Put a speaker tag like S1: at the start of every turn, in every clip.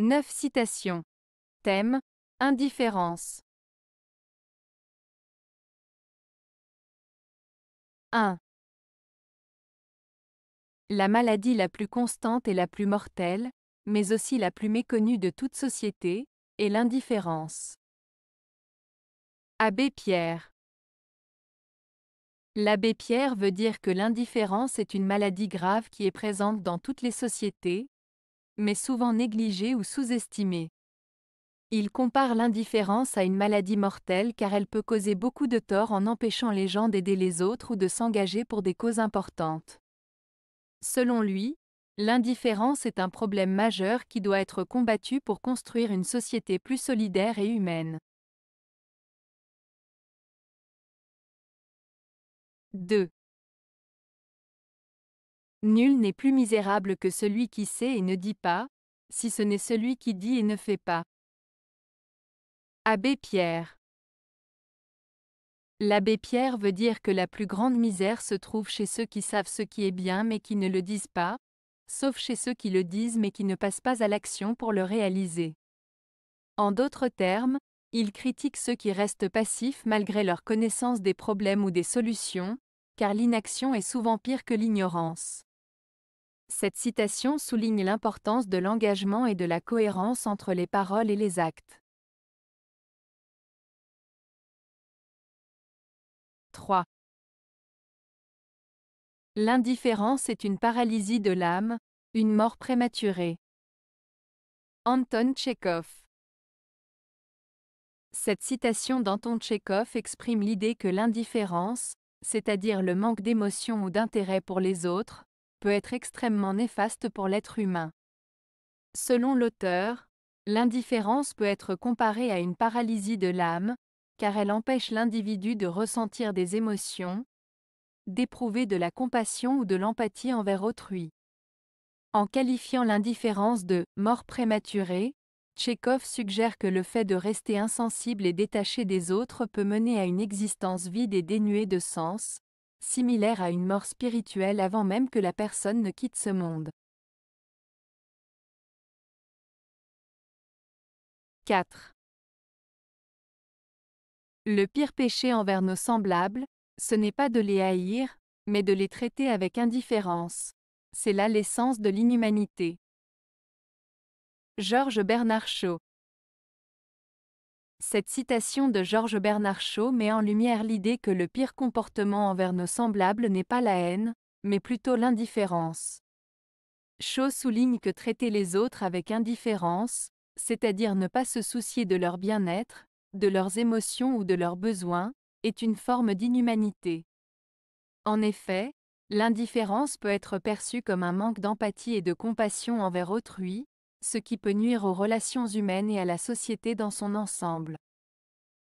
S1: 9 citations. Thème Indifférence.
S2: 1. La maladie la plus constante et la plus mortelle, mais aussi la plus méconnue de toute société, est l'indifférence. Abbé Pierre. L'abbé Pierre veut dire que l'indifférence est une maladie grave qui est présente dans toutes les sociétés, mais souvent négligé ou sous estimé Il compare l'indifférence à une maladie mortelle car elle peut causer beaucoup de tort en empêchant les gens d'aider les autres ou de s'engager pour des causes importantes. Selon lui, l'indifférence est un problème majeur qui doit être combattu pour construire une société plus solidaire et humaine. 2. Nul n'est plus misérable que celui qui sait et ne dit pas, si ce n'est celui qui dit et ne fait pas. Abbé Pierre. L'abbé Pierre veut dire que la plus grande misère se trouve chez ceux qui savent ce qui est bien mais qui ne le disent pas, sauf chez ceux qui le disent mais qui ne passent pas à l'action pour le réaliser. En d'autres termes, il critique ceux qui restent passifs malgré leur connaissance des problèmes ou des solutions, car l'inaction est souvent pire que l'ignorance. Cette citation souligne l'importance de l'engagement et de la cohérence entre les paroles et les actes.
S1: 3. L'indifférence est une paralysie de l'âme,
S2: une mort prématurée. Anton Tchekhov Cette citation d'Anton Tchekhov exprime l'idée que l'indifférence, c'est-à-dire le manque d'émotion ou d'intérêt pour les autres, peut être extrêmement néfaste pour l'être humain. Selon l'auteur, l'indifférence peut être comparée à une paralysie de l'âme, car elle empêche l'individu de ressentir des émotions, d'éprouver de la compassion ou de l'empathie envers autrui. En qualifiant l'indifférence de mort prématurée, Tchekhov suggère que le fait de rester insensible et détaché des autres peut mener à une existence vide et dénuée de sens, similaire à une mort spirituelle avant même que la personne ne quitte ce monde. 4. Le pire péché envers nos semblables, ce n'est pas de les haïr, mais de les traiter avec indifférence. C'est là l'essence de l'inhumanité. Georges Bernard Shaw cette citation de Georges Bernard Shaw met en lumière l'idée que le pire comportement envers nos semblables n'est pas la haine, mais plutôt l'indifférence. Shaw souligne que traiter les autres avec indifférence, c'est-à-dire ne pas se soucier de leur bien-être, de leurs émotions ou de leurs besoins, est une forme d'inhumanité. En effet, l'indifférence peut être perçue comme un manque d'empathie et de compassion envers autrui, ce qui peut nuire aux relations humaines et à la société dans son ensemble.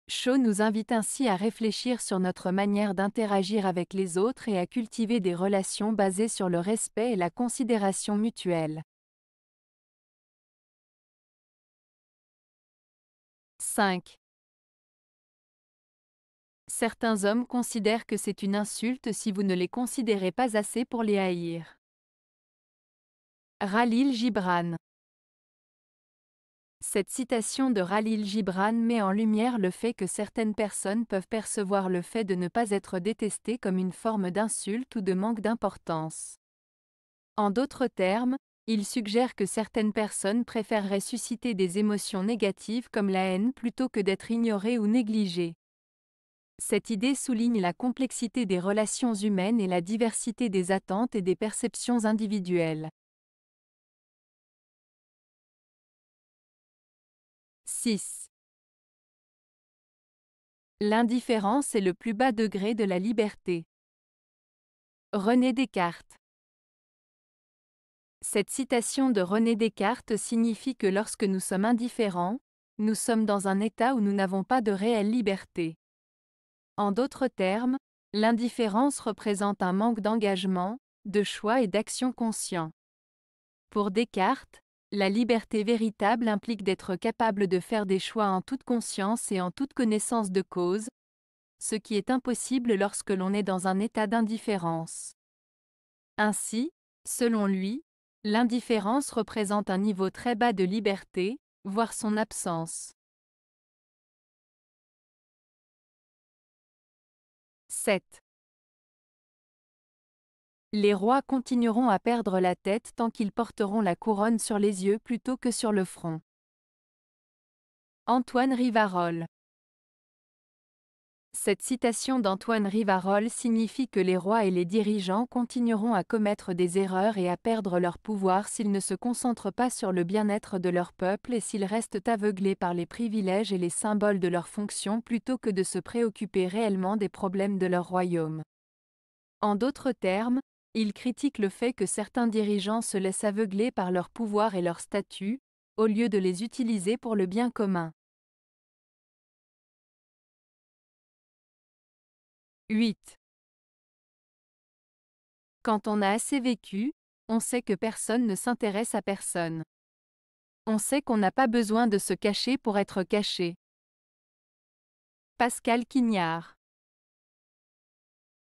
S2: Shaw nous invite ainsi à réfléchir sur notre manière d'interagir avec les autres et à cultiver des relations basées sur le respect et la considération mutuelle. 5. Certains hommes considèrent que c'est une insulte si vous ne les considérez pas assez pour les haïr. Ralil Gibran cette citation de Ralil Gibran met en lumière le fait que certaines personnes peuvent percevoir le fait de ne pas être détestées comme une forme d'insulte ou de manque d'importance. En d'autres termes, il suggère que certaines personnes préféreraient susciter des émotions négatives comme la haine plutôt que d'être ignorées ou négligées. Cette idée souligne la complexité des relations humaines et la diversité des attentes et des perceptions individuelles.
S1: L'indifférence est le plus bas degré de la liberté.
S2: René Descartes Cette citation de René Descartes signifie que lorsque nous sommes indifférents, nous sommes dans un état où nous n'avons pas de réelle liberté. En d'autres termes, l'indifférence représente un manque d'engagement, de choix et d'action conscient. Pour Descartes, la liberté véritable implique d'être capable de faire des choix en toute conscience et en toute connaissance de cause, ce qui est impossible lorsque l'on est dans un état d'indifférence. Ainsi, selon lui, l'indifférence représente un niveau très bas de liberté, voire son absence. 7. Les rois continueront à perdre la tête tant qu'ils porteront la couronne sur les yeux plutôt que sur le front. Antoine Rivarol Cette citation d'Antoine Rivarol signifie que les rois et les dirigeants continueront à commettre des erreurs et à perdre leur pouvoir s'ils ne se concentrent pas sur le bien-être de leur peuple et s'ils restent aveuglés par les privilèges et les symboles de leurs fonctions plutôt que de se préoccuper réellement des problèmes de leur royaume. En d'autres termes, il critique le fait que certains dirigeants se laissent aveugler par leur pouvoir et leur statut, au lieu de les utiliser pour le bien commun. 8. Quand on a assez vécu, on sait que personne ne s'intéresse à personne. On sait qu'on n'a pas besoin de se cacher pour être caché. Pascal Quignard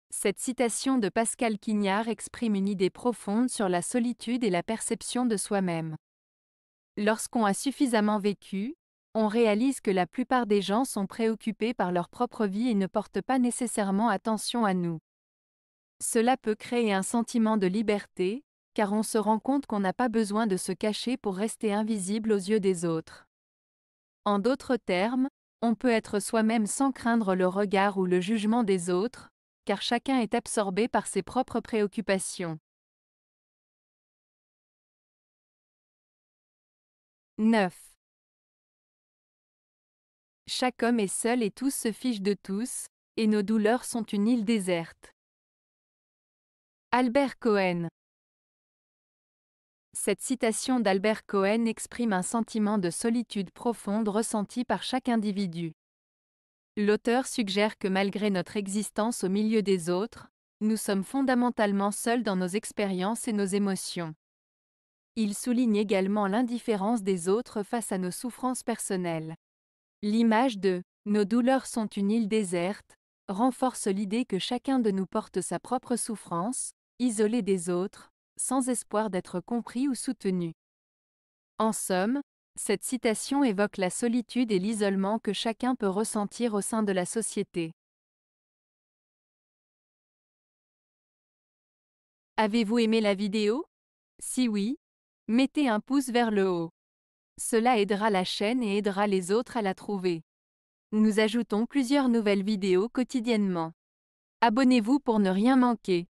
S2: cette citation de Pascal Quignard exprime une idée profonde sur la solitude et la perception de soi-même. Lorsqu'on a suffisamment vécu, on réalise que la plupart des gens sont préoccupés par leur propre vie et ne portent pas nécessairement attention à nous. Cela peut créer un sentiment de liberté, car on se rend compte qu'on n'a pas besoin de se cacher pour rester invisible aux yeux des autres. En d'autres termes, on peut être soi-même sans craindre le regard ou le jugement des autres, car chacun est absorbé par ses propres préoccupations. 9. Chaque homme est seul et tous se fichent de tous, et nos douleurs sont une île déserte. Albert Cohen Cette citation d'Albert Cohen exprime un sentiment de solitude profonde ressenti par chaque individu. L'auteur suggère que malgré notre existence au milieu des autres, nous sommes fondamentalement seuls dans nos expériences et nos émotions. Il souligne également l'indifférence des autres face à nos souffrances personnelles. L'image de ⁇ Nos douleurs sont une île déserte ⁇ renforce l'idée que chacun de nous porte sa propre souffrance, isolé des autres, sans espoir d'être compris ou soutenu. En somme, cette citation évoque la solitude et l'isolement que chacun peut ressentir au sein de la société. Avez-vous aimé la vidéo Si oui, mettez un pouce vers le haut. Cela aidera la chaîne et aidera les autres à la trouver. Nous ajoutons plusieurs nouvelles vidéos quotidiennement. Abonnez-vous
S1: pour ne rien manquer.